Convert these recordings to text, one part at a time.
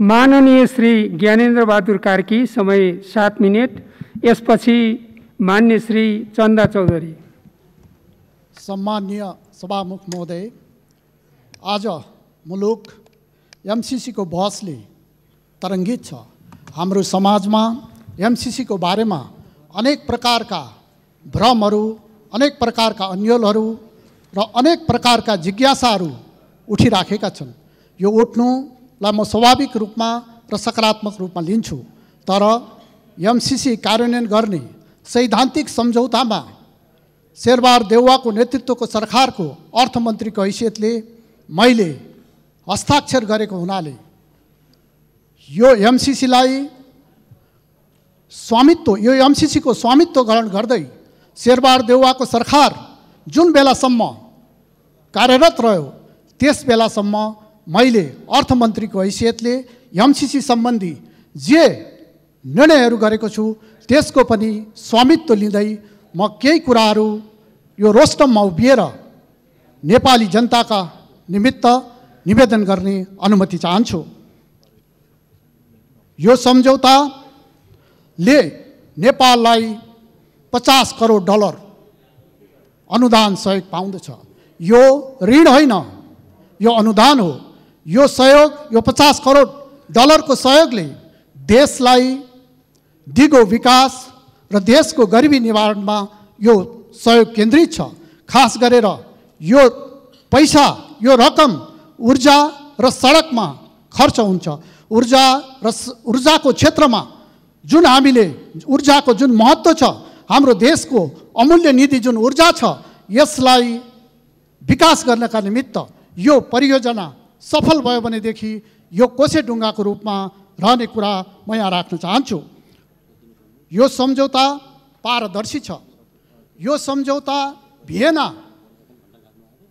माननीय श्री ज्ञानेन्द्र बहादुर कार्की समय सात मिनट यसपछि मान्य श्री चन्दा चौधरी सम्मान्य सभामुख महोदय आज मुलुक एमसिसीको बहसले तरङ्गित छ हाम्रो समाजमा एमसिसीको बारेमा अनेक प्रकारका भ्रमहरू अनेक प्रकारका अन्यलहरू र अनेक प्रकारका जिज्ञासाहरू उठिराखेका छन् यो उठ्नु लाई म स्वाभाविक रूपमा र सकारात्मक रूपमा लिन्छु तर एमसिसी कार्यान्वयन गर्ने सैद्धान्तिक सम्झौतामा शेरबार देउवाको नेतृत्वको सरकारको अर्थमन्त्रीको हैसियतले मैले हस्ताक्षर गरेको हुनाले यो एमसिसीलाई स्वामित्व यो एमसिसीको स्वामित्व ग्रहण गर्दै शेरबार देउवाको सरकार जुन बेलासम्म कार्यरत रह्यो त्यस बेलासम्म मैले अर्थमन्त्रीको हैसियतले एमसिसी सम्बन्धी जे निर्णयहरू गरेको छु त्यसको पनि स्वामित्व लिँदै म केही कुराहरू यो रोस्टममा उभिएर नेपाली जनताका निमित्त निवेदन गर्ने अनुमति चाहन्छु यो सम्झौताले नेपाललाई पचास करोड डलर अनुदान सहयोग पाउँदछ यो ऋण होइन यो अनुदान हो यो सहयोग यो पचास करोड डलरको सहयोगले देशलाई दिगो विकास र देशको गरिबी निवारणमा यो सहयोग केन्द्रित छ खास गरेर यो पैसा यो रकम ऊर्जा र सडकमा खर्च हुन्छ ऊर्जा र ऊर्जाको क्षेत्रमा जुन हामीले ऊर्जाको जुन महत्त्व छ हाम्रो देशको अमूल्य निधि जुन ऊर्जा छ यसलाई विकास गर्नका निमित्त यो परियोजना सफल भयो भनेदेखि यो कोसे ढुङ्गाको रूपमा रहने कुरा म यहाँ राख्न चाहन्छु यो सम्झौता पारदर्शी छ यो सम्झौता भिएना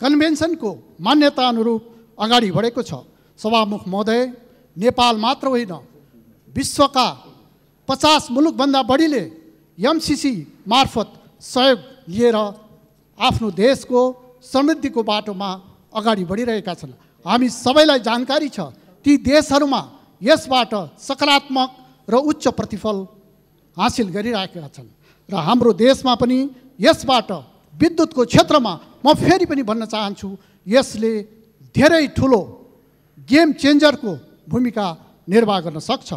कन्भेन्सनको मान्यता अनुरूप अगाडि बढेको छ सभामुख महोदय नेपाल मात्र होइन विश्वका पचास मुलुकभन्दा बढीले एमसिसी मार्फत सहयोग लिएर आफ्नो देशको समृद्धिको बाटोमा अगाडि बढिरहेका छन् हामी सबैलाई जानकारी छ ती देशहरूमा यसबाट सकारात्मक र उच्च प्रतिफल हासिल गरिराखेका छन् र हाम्रो देशमा पनि यसबाट विद्युतको क्षेत्रमा म फेरि पनि भन्न चाहन्छु यसले धेरै ठुलो गेम चेन्जरको भूमिका निर्वाह गर्न सक्छ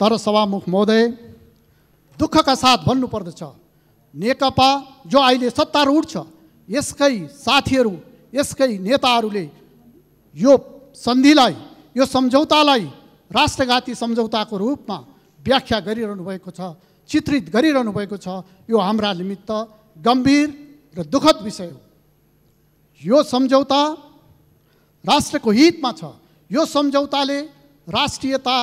तर सभामुख महोदय दुःखका साथ भन्नुपर्दछ नेकपा जो अहिले सत्तारूढ छ यसकै साथीहरू यसकै नेताहरूले यो सन्धिलाई यो सम्झौतालाई राष्ट्रघाती सम्झौताको रूपमा व्याख्या गरिरहनु भएको छ चित्रित गरिरहनु भएको छ यो हाम्रा निमित्त गम्भीर र दुःखद विषय हो यो सम्झौता राष्ट्रको हितमा छ यो सम्झौताले राष्ट्रियता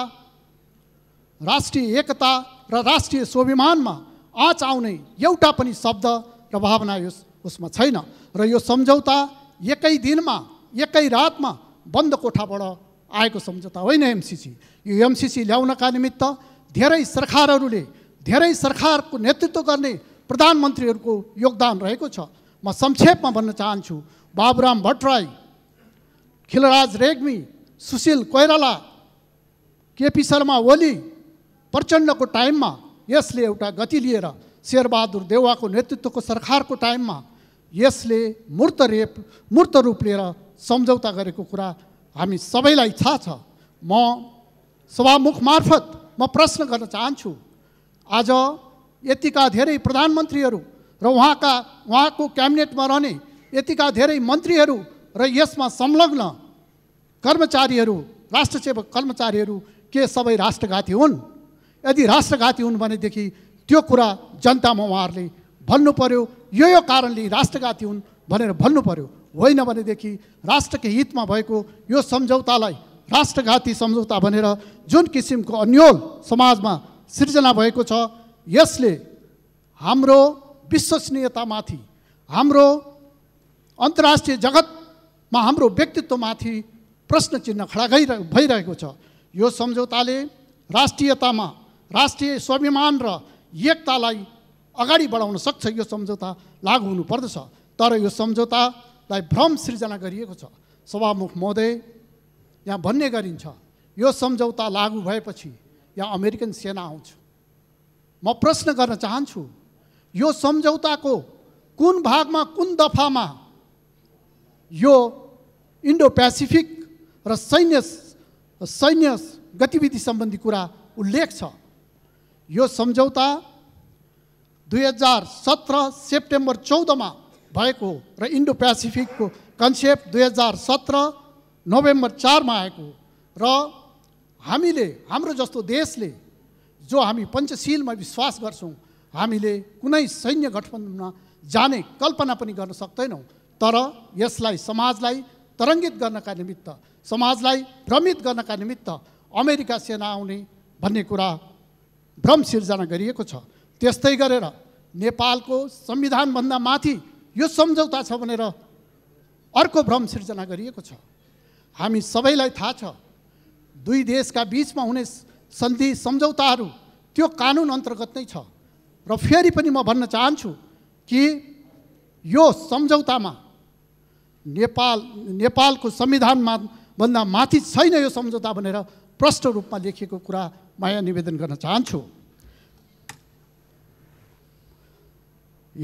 राष्ट्रिय एकता र राष्ट्रिय स्वाभिमानमा आँच आउने एउटा पनि शब्द र भावना यस उसमा छैन र यो सम्झौता एकै दिनमा एकै रातमा बन्द कोठाबाट आएको सम्झौता होइन एमसिसी यो एमसिसी ल्याउनका निमित्त धेरै सरकारहरूले धेरै सरकारको नेतृत्व गर्ने प्रधानमन्त्रीहरूको योगदान रहेको छ म संक्षेपमा भन्न चाहन्छु बाबुराम भट्टराई खिलराज रेग्मी सुशील कोइराला केपी शर्मा ओली प्रचण्डको टाइममा यसले एउटा गति लिएर शेरबहादुर देवाको नेतृत्वको सरकारको टाइममा यसले मूर्त रेप मूर्त रूप लिएर सम्झौता गरेको कुरा हामी सबैलाई थाहा छ म सभामुख मार्फत म प्रश्न गर्न चाहन्छु आज यतिका धेरै प्रधानमन्त्रीहरू र उहाँका उहाँको क्याबिनेटमा रहने यतिका धेरै मन्त्रीहरू र यसमा संलग्न कर्मचारीहरू राष्ट्र सेवक कर्मचारीहरू के सबै राष्ट्रघाती हुन् यदि राष्ट्रघाती हुन् भनेदेखि त्यो कुरा जनतामा उहाँहरूले भन्नु पर्यो यो यो कारणले राष्ट्रघाती हुन् भनेर भन्नु पर्यो होइन भनेदेखि राष्ट्रको हितमा भएको यो सम्झौतालाई राष्ट्रघाती सम्झौता भनेर जुन किसिमको अन्यल समाजमा सिर्जना भएको छ यसले हाम्रो विश्वसनीयतामाथि हाम्रो अन्तर्राष्ट्रिय जगतमा हाम्रो व्यक्तित्वमाथि प्रश्न चिन्ह खडा गइ भइरहेको छ यो सम्झौताले राष्ट्रियतामा राष्ट्रिय स्वाभिमान र एकतालाई अगाडि बढाउन सक्छ यो सम्झौता लागु हुनुपर्दछ तर यो सम्झौता लाई भ्रम सृजना गरिएको छ सभामुख महोदय यहाँ भन्ने गरिन्छ यो सम्झौता लागू भएपछि यहाँ अमेरिकन सेना आउँछ म प्रश्न गर्न चाहन्छु यो सम्झौताको कुन भागमा कुन दफामा यो इन्डो पेसिफिक र सैन्य सैन्य गतिविधि सम्बन्धी कुरा उल्लेख छ यो सम्झौता दुई हजार सत्र सेप्टेम्बर चौधमा भएको र इन्डो पेसिफिकको कन्सेप्ट दुई हजार सत्र नोभेम्बर चारमा आएको र हामीले हाम्रो जस्तो देशले जो हामी पञ्चशीलमा विश्वास गर्छौँ हामीले कुनै सैन्य गठबन्धनमा जाने कल्पना पनि गर्न सक्दैनौँ तर यसलाई समाजलाई तरङ्गित गर्नका निमित्त समाजलाई भ्रमित गर्नका निमित्त अमेरिका सेना आउने भन्ने कुरा भ्रम सिर्जना गरिएको छ त्यस्तै गरेर नेपालको संविधानभन्दा माथि यो सम्झौता छ भनेर अर्को भ्रम सिर्जना गरिएको छ हामी सबैलाई थाहा छ दुई देशका बिचमा हुने सन्धि सम्झौताहरू त्यो कानुन अन्तर्गत नै छ र फेरि पनि म भन्न चाहन्छु कि यो सम्झौतामा नेपाल नेपालको संविधानमा भन्दा माथि छैन यो सम्झौता भनेर प्रष्ट रूपमा लेखिएको कुरा म यहाँ निवेदन गर्न चाहन्छु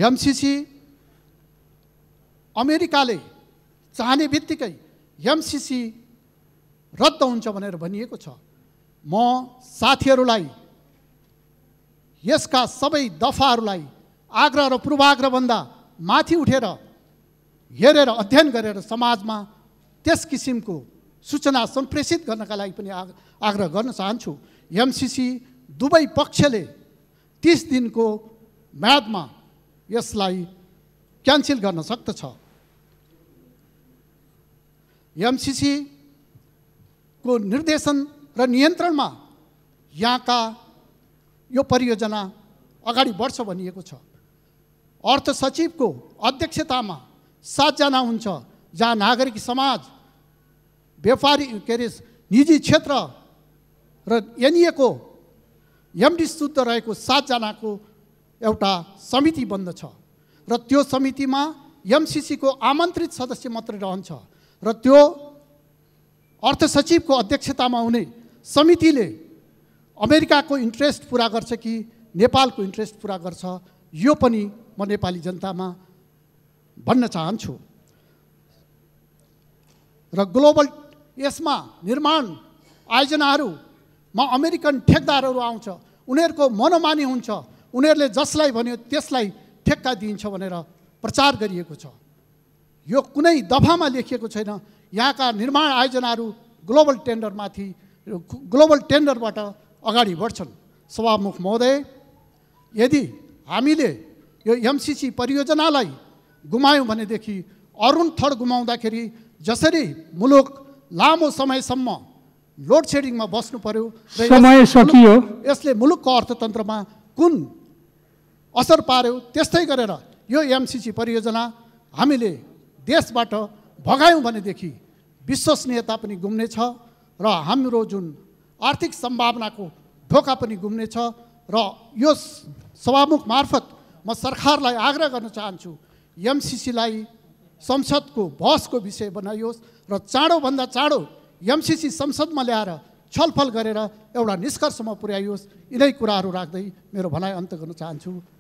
एमसिसी अमेरिकाले चाहने बित्तिकै एमसिसी रद्द हुन्छ भनेर भनिएको छ म साथीहरूलाई यसका सबै दफाहरूलाई आग्रह र पूर्वाग्रहभन्दा माथि उठेर हेरेर अध्ययन गरेर समाजमा त्यस किसिमको सूचना सम्प्रेषित गर्नका लागि पनि आग आग्रह गर्न चाहन्छु एमसिसी दुवै पक्षले तिस दिनको म्यादमा यसलाई क्यान्सल गर्न सक्दछ एमसिसीको निर्देशन र नियन्त्रणमा यहाँका यो परियोजना अगाडि बढ्छ भनिएको छ अर्थ सचिवको अध्यक्षतामा सातजना हुन्छ जहाँ नागरिक समाज व्यापारी के अरे निजी क्षेत्र र एनइएको एमडी शुद्ध रहेको सातजनाको एउटा समिति बन्दछ र त्यो समितिमा एमसिसीको आमन्त्रित सदस्य मात्रै रहन्छ र त्यो अर्थ सचिवको अध्यक्षतामा हुने समितिले अमेरिकाको इन्ट्रेस्ट पुरा गर्छ कि नेपालको इन्ट्रेस्ट पुरा गर्छ यो पनि म नेपाली जनतामा भन्न चाहन्छु र ग्लोबल यसमा निर्माण आयोजनाहरूमा अमेरिकन ठेकदारहरू आउँछ उनीहरूको मनोमानी हुन्छ उनीहरूले जसलाई भन्यो त्यसलाई ठेक्का दिइन्छ भनेर प्रचार गरिएको छ यो कुनै दफामा लेखिएको छैन यहाँका निर्माण आयोजनाहरू ग्लोबल टेन्डरमाथि ग्लोबल टेन्डरबाट अगाडि बढ्छन् सभामुख महोदय यदि हामीले यो एमसिसी परियोजनालाई गुमायौँ भनेदेखि अरुण थर गुमाउँदाखेरि जसरी मुलुक लामो समयसम्म लोड सेडिङमा बस्नु पर्यो समय सकियो यसले मुलुकको अर्थतन्त्रमा कुन असर पार्यो त्यस्तै गरेर यो एमसिसी परियोजना हामीले देशबाट भगायौँ भनेदेखि विश्वसनीयता पनि गुम्नेछ र हाम्रो जुन आर्थिक सम्भावनाको ढोका पनि गुम्नेछ र यो सभामुख मार्फत म सरकारलाई आग्रह गर्न चाहन्छु एमसिसीलाई संसदको बहसको विषय बनाइयोस् र चाँडोभन्दा चाँडो एमसिसी संसदमा ल्याएर छलफल गरेर एउटा निष्कर्षमा पुर्याइयोस् यिनै कुराहरू राख्दै मेरो भनाइ अन्त गर्न चाहन्छु